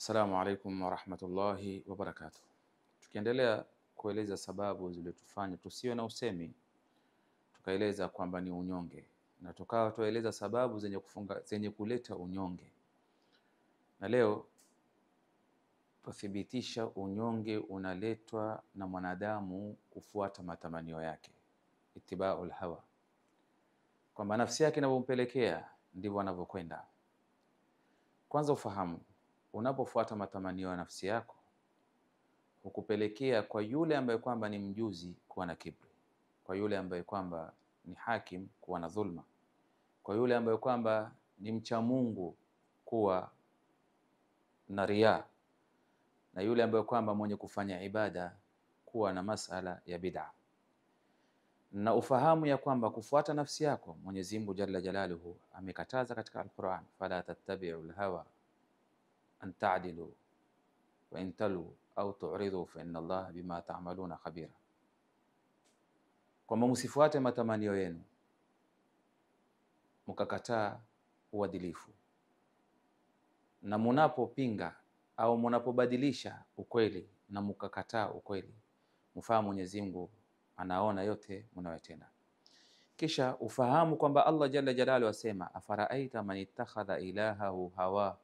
Assalamu alaikum warahmatullahi wabarakatuh. Tukiendelea kueleza sababu zilizotufanya tusiwe na usemi, tukaeleza kwamba ni unyonge, na tukawa tueleza sababu zenye kufunga, zenye kuleta unyonge, na leo tuthibitisha unyonge unaletwa na mwanadamu kufuata matamanio yake, itibau hawa, kwamba nafsi yake inavyompelekea ndivyo anavyokwenda. Kwanza ufahamu unapofuata matamanio ya nafsi yako hukupelekea kwa yule ambaye kwamba ni mjuzi kuwa na kibri, kwa yule ambaye kwamba ni hakim kuwa na dhulma, kwa yule ambaye kwamba ni mcha Mungu kuwa na riaa, na yule ambaye kwamba mwenye kufanya ibada kuwa na masala ya bid'a. Na ufahamu ya kwamba kufuata nafsi yako Mwenyezi Mungu Jalla Jalaluhu amekataza katika Al-Qur'an, fala tattabi'u lhawa hawa أن تعدلوا وإن تلوا au turidhu fa inna Allah bima ta'maluna khabira, kwamba msifuate matamanio yenu mkakataa uadilifu, na munapopinga au munapobadilisha ukweli na mkakataa ukweli, mfahamu Mwenyezi anaona yote mnayotenda. Kisha ufahamu kwamba Allah jalla jalaluhu asema, afaraaita man ittakhadha ilahahu hawa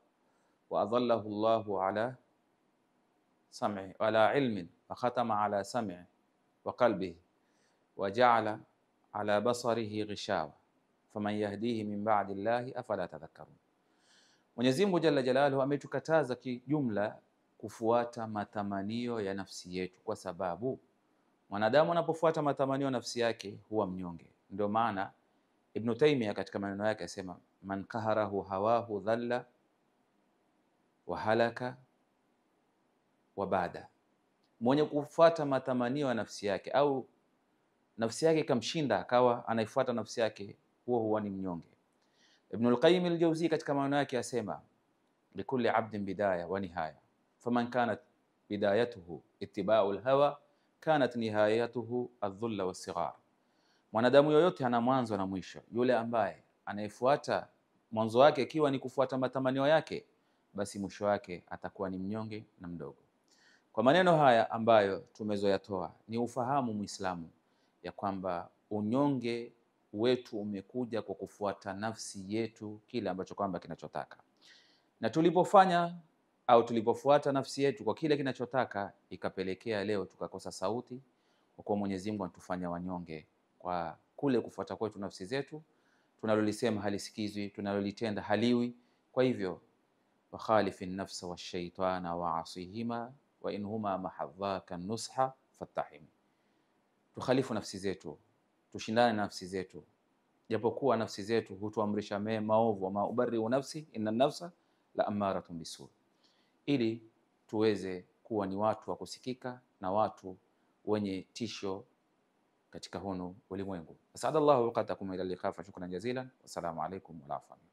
wa adhallahu Allahu ala sam'i ala ilmin wa khatama ala sam'i wa qalbihi wa ja'ala ala basarihi ghishawa faman yahdihi min ba'di llahi afala tadhakkarun. Mwenyezi Mungu Jalla Jalaluhu ametukataza kijumla kufuata matamanio ya nafsi yetu, kwa sababu mwanadamu anapofuata matamanio ya nafsi yake huwa mnyonge. Ndio maana Ibn Taymiyyah katika maneno yake asema, man qaharahu hawahu dhalla wahalaka wabada, mwenye kufuata matamanio ya nafsi yake au nafsi yake ikamshinda akawa anaifuata nafsi yake, huo huwa ni mnyonge. al Qayyim al-Jawzi katika maana yake asema, likulli abdin bidaya wa nihaya faman kanat bidayatuhu ittiba'u al-hawa kanat nihayatuhu adh-dhulla was-sighar, mwanadamu yoyote ana mwanzo na mwisho. Yule ambaye anayefuata mwanzo wake ikiwa ni kufuata matamanio yake basi mwisho wake atakuwa ni mnyonge na mdogo. Kwa maneno haya ambayo tumezoyatoa, ni ufahamu Muislamu ya kwamba unyonge wetu umekuja kwa kufuata nafsi yetu kile ambacho kwamba kinachotaka, na tulipofanya au tulipofuata nafsi yetu kwa kile kinachotaka, ikapelekea leo tukakosa sauti, kwa kuwa Mwenyezi Mungu anatufanya wanyonge kwa kule kufuata kwetu nafsi zetu. Tunalolisema halisikizwi, tunalolitenda haliwi. Kwa hivyo fakhalifi nafsa washaitana waasihima wainhuma mahadhaka nusha fattahim tukhalifu nafsi zetu, tushindane na nafsi zetu, japokuwa nafsi zetu hutuamrisha mee maovu. Wama ubariu nafsi inna nafsa la amaratun bisu, ili tuweze kuwa ni watu wa kusikika na watu wenye tisho katika hunu ulimwengu. Asadallahu wakatakum ila liqafa. Shukran jazilan, wassalamu alaikum wa rahmatullahi